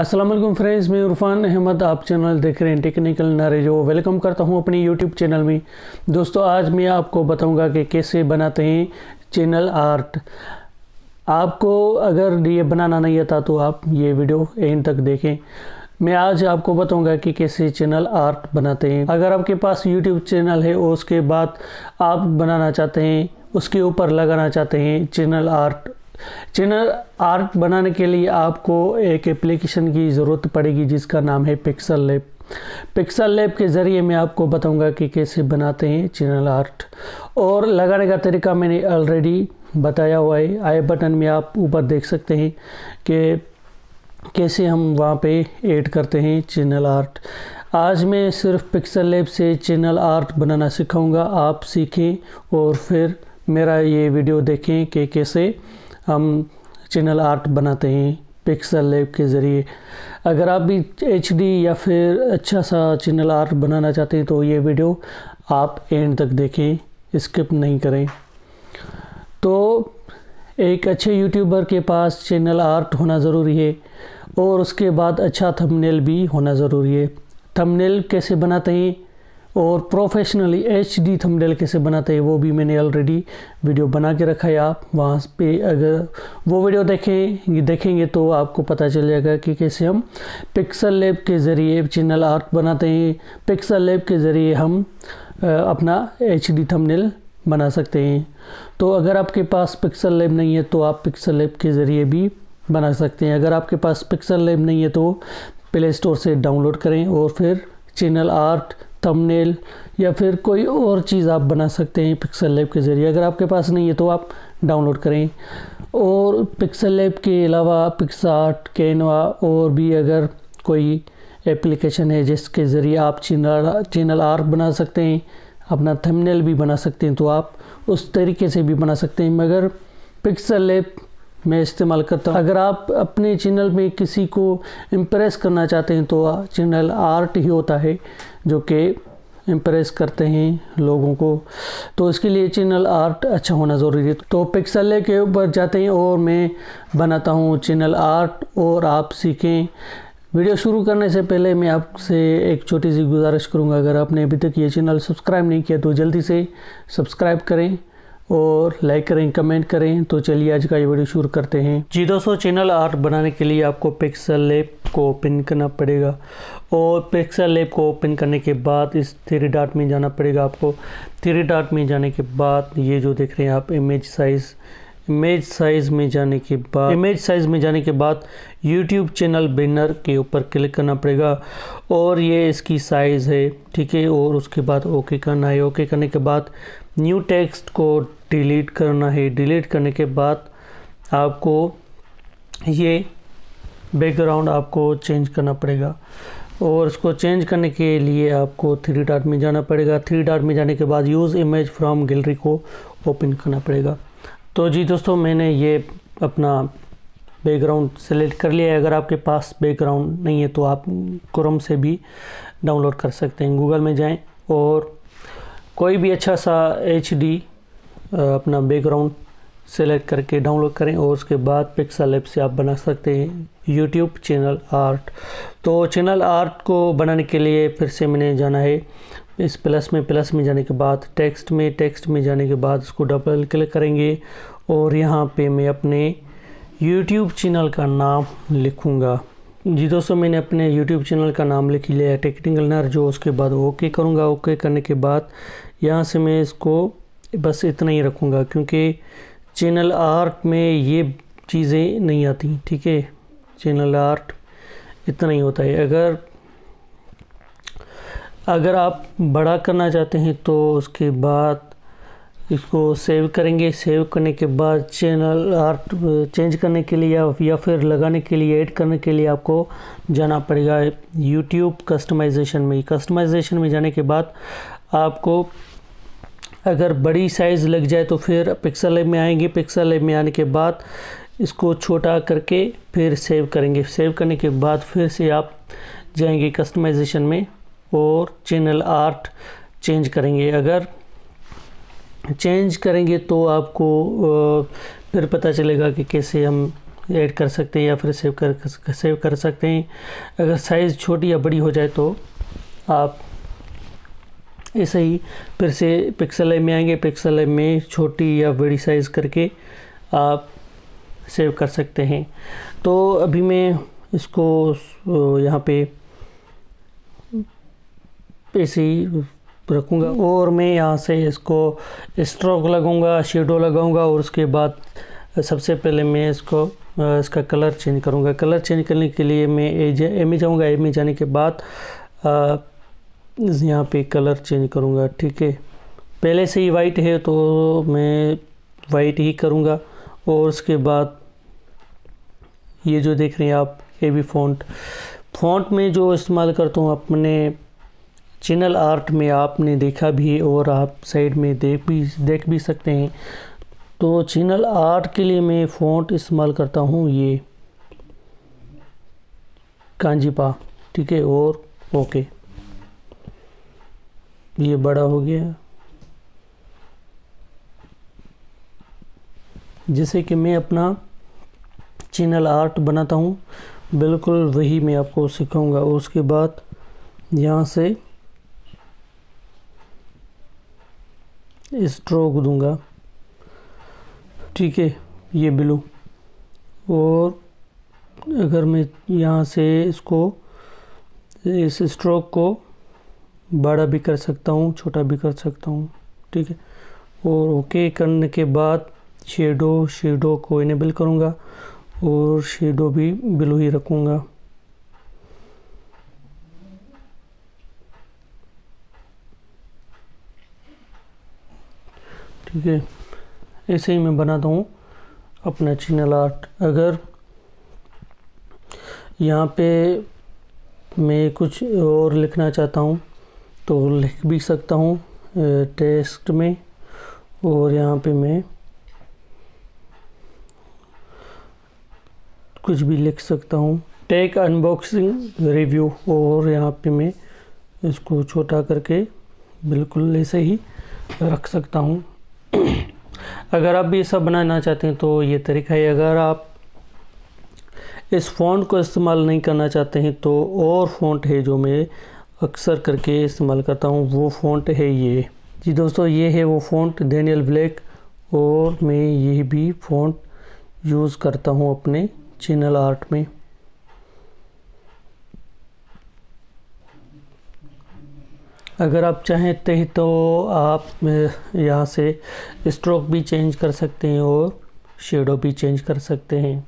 Aslam friends मैं इरफान अहमद आप channel देख रहे हैं टेक्निकल नारेजो वेलकम करता हूं अपने यूट्यूब चैनल में दोस्तों आज मैं आपको बताऊंगा कि कैसे बनाते हैं चैनल आर्ट आपको अगर ये बनाना नहीं आता तो आप ये वीडियो एंड तक देखें मैं आज आपको बताऊंगा कि कैसे चैनल आर्ट बनाते हैं अगर आपके पास यूट्यूब चैनल है और उसके बाद आप बनाना चाहते हैं उसके ऊपर लगाना चाहते हैं चैनल आर्ट चैनल आर्ट बनाने के लिए आपको एक एप्लीकेशन की ज़रूरत पड़ेगी जिसका नाम है पिक्सल लैब पिक्सल लैब के ज़रिए मैं आपको बताऊंगा कि कैसे बनाते हैं चैनल आर्ट और लगाने का तरीका मैंने ऑलरेडी बताया हुआ है आई बटन में आप ऊपर देख सकते हैं कि कैसे हम वहाँ पे ऐड करते हैं चैनल आर्ट आज मैं सिर्फ पिक्सल लैब से चैनल आर्ट बनाना सिखाऊंगा आप सीखें और फिर मेरा ये वीडियो देखें कि कैसे हम चैनल आर्ट बनाते हैं पिक्सल लैब के ज़रिए अगर आप भी एच या फिर अच्छा सा चैनल आर्ट बनाना चाहते हैं तो ये वीडियो आप एंड तक देखें स्किप नहीं करें तो एक अच्छे यूट्यूबर के पास चैनल आर्ट होना ज़रूरी है और उसके बाद अच्छा थंबनेल भी होना ज़रूरी है थंबनेल कैसे बनाते हैं और प्रोफेशनली एच डी थमडेल कैसे बनाते हैं वो भी मैंने ऑलरेडी वीडियो बना के रखा है आप वहाँ पे अगर वो वीडियो देखें देखेंगे तो आपको पता चल जाएगा कि कैसे हम पिक्सल लेब के ज़रिए चैनल आर्ट बनाते हैं पिक्सल लेब के ज़रिए हम अपना एच डी थमडेल बना सकते हैं तो अगर आपके पास पिक्सल लेब नहीं है तो आप पिक्सल लेब के ज़रिए भी बना सकते हैं अगर आपके पास पिक्सल लेब नहीं है तो प्ले स्टोर से डाउनलोड करें और फिर चैनल आर्ट थंबनेल या फिर कोई और चीज़ आप बना सकते हैं पिक्सल लैब के ज़रिए अगर आपके पास नहीं है तो आप डाउनलोड करें और पिक्सल लैब के अलावा पिक्सार्ट कैनवा और भी अगर कोई एप्लीकेशन है जिसके ज़रिए आप चैनल चैनल आर्ट बना सकते हैं अपना थंबनेल भी बना सकते हैं तो आप उस तरीके से भी बना सकते हैं मगर पिक्सल लैब मैं इस्तेमाल करता हूँ अगर आप अपने चैनल में किसी को इम्प्रेस करना चाहते हैं तो चैनल आर्ट ही होता है जो कि इम्प्रेस करते हैं लोगों को तो इसके लिए चैनल आर्ट अच्छा होना ज़रूरी है तो पिक्सल के ऊपर जाते हैं और मैं बनाता हूँ चैनल आर्ट और आप सीखें वीडियो शुरू करने से पहले मैं आपसे एक छोटी सी गुजारिश करूँगा अगर आपने अभी तक ये चैनल सब्सक्राइब नहीं किया तो जल्दी से सब्सक्राइब करें और लाइक करें कमेंट करें तो चलिए आज का ये वीडियो शुरू करते हैं जी दोस्तों चैनल आर्ट बनाने के लिए आपको पिक्सल लेप को ओपन करना पड़ेगा और पिक्सल लेप को ओपन करने के बाद इस थ्री डाट में जाना पड़ेगा आपको थ्री डाट में जाने के बाद ये जो देख रहे हैं आप इमेज साइज़ इमेज साइज में जाने के बाद इमेज साइज में जाने के बाद यूट्यूब चैनल बिनर के ऊपर क्लिक करना पड़ेगा और ये इसकी साइज़ है ठीक है और उसके बाद ओके करना है ओके करने के बाद न्यू टेक्स्ट को डिलीट करना है डिलीट करने के बाद आपको ये बैकग्राउंड आपको चेंज करना पड़ेगा और इसको चेंज करने के लिए आपको थ्री डॉट में जाना पड़ेगा थ्री डॉट में जाने के बाद यूज़ इमेज फ्रॉम गैलरी को ओपन करना पड़ेगा तो जी दोस्तों मैंने ये अपना बैकग्राउंड सेलेक्ट कर लिया है अगर आपके पास बैकग्राउंड नहीं है तो आप क्रोम से भी डाउनलोड कर सकते हैं गूगल में जाएं और कोई भी अच्छा सा एच डी अपना बैकग्राउंड सेलेक्ट करके डाउनलोड करें और उसके बाद पिक्सल ऐप से आप बना सकते हैं यूट्यूब चैनल आर्ट तो चैनल आर्ट को बनाने के लिए फिर से मैंने जाना है इस प्लस में प्लस में जाने के बाद टेक्स्ट में टेक्स्ट में जाने के बाद उसको डबल क्लिक करेंगे और यहाँ पे मैं अपने यूट्यूब चैनल का नाम लिखूँगा जी दोस्तों मैंने अपने यूट्यूब चैनल का नाम लिख लिया है टेक्निकल नर जो उसके बाद ओके करूँगा ओके करने के बाद यहाँ से मैं इसको बस इतना ही रखूँगा क्योंकि चैनल आर्ट में ये चीज़ें नहीं आती ठीक है चैनल आर्ट इतना ही होता है अगर अगर आप बड़ा करना चाहते हैं तो उसके बाद इसको सेव करेंगे सेव करने के बाद चैनल आर्ट चेंज करने के लिए या फिर लगाने के लिए ऐड करने के लिए आपको जाना पड़ेगा यूट्यूब कस्टमाइजेशन में कस्टमाइजेशन में जाने के बाद आपको अगर बड़ी साइज़ लग जाए तो फिर पिक्सल ऐप में आएंगे पिक्सल ऐप में आने के बाद इसको छोटा करके फिर सेव करेंगे सेव करने के बाद फिर से आप जाएंगे कस्टमाइजेशन में और चैनल आर्ट चेंज करेंगे अगर चेंज करेंगे तो आपको फिर पता चलेगा कि कैसे हम ऐड कर सकते हैं या फिर सेव कर सेव कर सकते हैं अगर साइज़ छोटी या बड़ी हो जाए तो आप ऐसे ही फिर से पिक्सल में आएंगे पिक्सल में छोटी या बड़ी साइज़ करके आप सेव कर सकते हैं तो अभी मैं इसको यहाँ पे ऐसे ही रखूँगा और मैं यहाँ से इसको स्ट्रोक लगाऊँगा शेडो लगाऊँगा और उसके बाद सबसे पहले मैं इसको इसका कलर चेंज करूँगा कलर चेंज करने के लिए मैं एज ए में जाऊँगा ए में जाने के बाद यहाँ पे कलर चेंज करूँगा ठीक है पहले से ही वाइट है तो मैं वाइट ही करूँगा और उसके बाद ये जो देख रहे हैं आप ये भी फॉन्ट फॉन्ट में जो इस्तेमाल करता हूँ अपने चैनल आर्ट में आपने देखा भी है और आप साइड में देख भी देख भी सकते हैं तो चैनल आर्ट के लिए मैं फॉन्ट इस्तेमाल करता हूँ ये कांजीपा ठीक है और ओके ये बड़ा हो गया जैसे कि मैं अपना चैनल आर्ट बनाता हूँ बिल्कुल वही मैं आपको सिखाऊंगा उसके बाद यहाँ से स्ट्रोक दूंगा ठीक है ये ब्लू और अगर मैं यहाँ से इसको इस स्ट्रोक को बड़ा भी कर सकता हूँ छोटा भी कर सकता हूँ ठीक है और ओके करने के बाद शेडो शेडो को इनेबल करूँगा और शेडो भी ब्लू ही रखूँगा ठीक है ऐसे ही मैं बनाता हूँ अपना चैनल आर्ट अगर यहाँ पे मैं कुछ और लिखना चाहता हूँ तो लिख भी सकता हूँ टेस्ट में और यहाँ पे मैं कुछ भी लिख सकता हूँ टेक अनबॉक्सिंग रिव्यू और यहाँ पे मैं इसको छोटा करके बिल्कुल ऐसे ही रख सकता हूँ अगर आप भी ऐसा बनाना चाहते हैं तो ये तरीका है अगर आप इस फ़ॉन्ट को इस्तेमाल नहीं करना चाहते हैं तो और फ़ॉन्ट है जो मैं अक्सर करके इस्तेमाल करता हूँ वो फ़ॉन्ट है ये जी दोस्तों ये है वो फ़ॉन्ट डेनियल ब्लैक और मैं ये भी फ़ॉन्ट यूज़ करता हूँ अपने चैनल आर्ट में अगर आप चाहते हैं तो आप यहाँ से स्ट्रोक भी चेंज कर सकते हैं और शेडो भी चेंज कर सकते हैं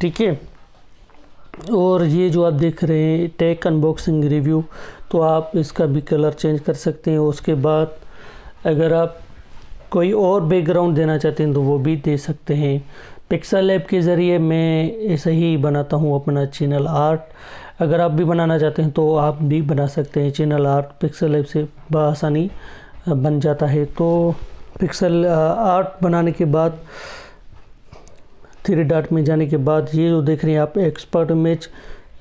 ठीक है और ये जो आप देख रहे हैं टेक अनबॉक्सिंग रिव्यू तो आप इसका भी कलर चेंज कर सकते हैं उसके बाद अगर आप कोई और बैकग्राउंड देना चाहते हैं तो वो भी दे सकते हैं पिक्सल ऐप के ज़रिए मैं ऐसे ही बनाता हूँ अपना चैनल आर्ट अगर आप भी बनाना चाहते हैं तो आप भी बना सकते हैं चैनल आर्ट पिक्सल ऐप से बसानी बन जाता है तो पिक्सल आर्ट बनाने के बाद थ्री डॉट में जाने के बाद ये जो देख रहे हैं आप एक्सपर्ट इमेज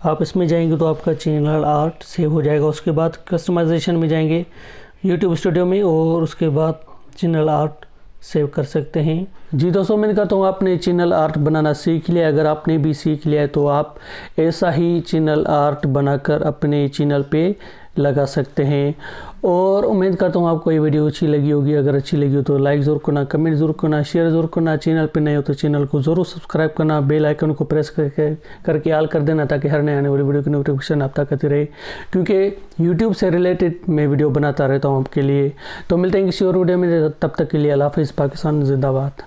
आप इसमें जाएंगे तो आपका चैनल आर्ट सेव हो जाएगा उसके बाद कस्टमाइजेशन में जाएंगे यूट्यूब स्टूडियो में और उसके बाद चैनल आर्ट सेव कर सकते हैं जी दोस्तों मैं कहता हूँ आपने चैनल आर्ट बनाना सीख लिया अगर आपने भी सीख लिया है तो आप ऐसा ही चैनल आर्ट बनाकर अपने चैनल पे लगा सकते हैं और उम्मीद करता हूँ आपको ये वीडियो अच्छी लगी होगी अगर अच्छी लगी हो तो लाइक ज़रूर करना कमेंट ज़रूर करना शेयर ज़रूर करना चैनल पर नए हो तो चैनल को ज़रूर सब्सक्राइब करना बेल आइकन को प्रेस करके करके आल कर देना ताकि हर नए आने वाली वीडियो की नोटिफिकेशन आप तक आती रहे क्योंकि यूट्यूब से रिलेटेड मैं वीडियो बनाता रहता हूँ आपके लिए तो मिलते हैं किसी और वीडियो में तब तक के लिए हाफिज़ पाकिस्तान जिंदाबाद